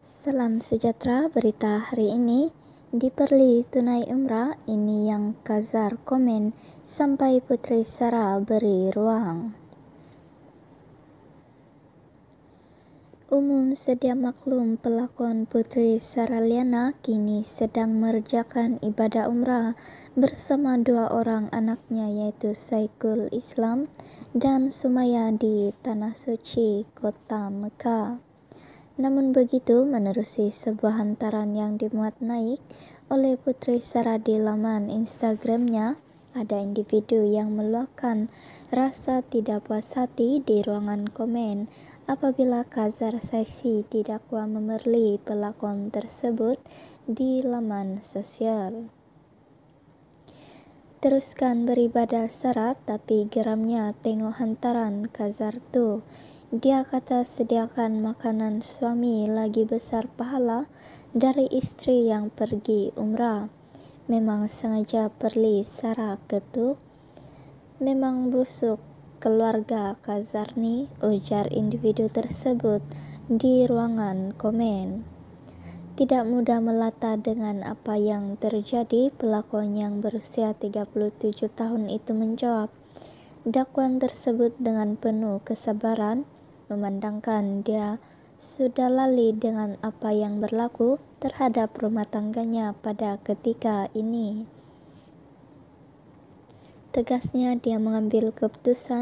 Salam sejahtera berita hari ini Diperli tunai umrah ini yang Kazar komen sampai Putri Sarah beri ruang. umum sedia maklum pelakon Putri Saraliana kini sedang mengerjakan ibadah umrah bersama dua orang anaknya yaitu Saikul Islam dan Sumaya di Tanah Suci, Kota Mekah. Namun begitu, menerusi sebuah hantaran yang dimuat naik oleh Putri Sara di laman Instagramnya, ada individu yang meluahkan rasa tidak puas hati di ruangan komen apabila Kazar Saisi didakwa memerli pelakon tersebut di laman sosial. Teruskan beribadah syarat tapi geramnya tengok hantaran Kazar tu. Dia kata sediakan makanan suami lagi besar pahala dari istri yang pergi umrah memang sengaja perli sara ketu memang busuk keluarga Kazarni ujar individu tersebut di ruangan komen tidak mudah melata dengan apa yang terjadi pelakon yang berusia 37 tahun itu menjawab dakwaan tersebut dengan penuh kesabaran memandangkan dia sudah lali dengan apa yang berlaku terhadap rumah tangganya pada ketika ini. Tegasnya, dia mengambil keputusan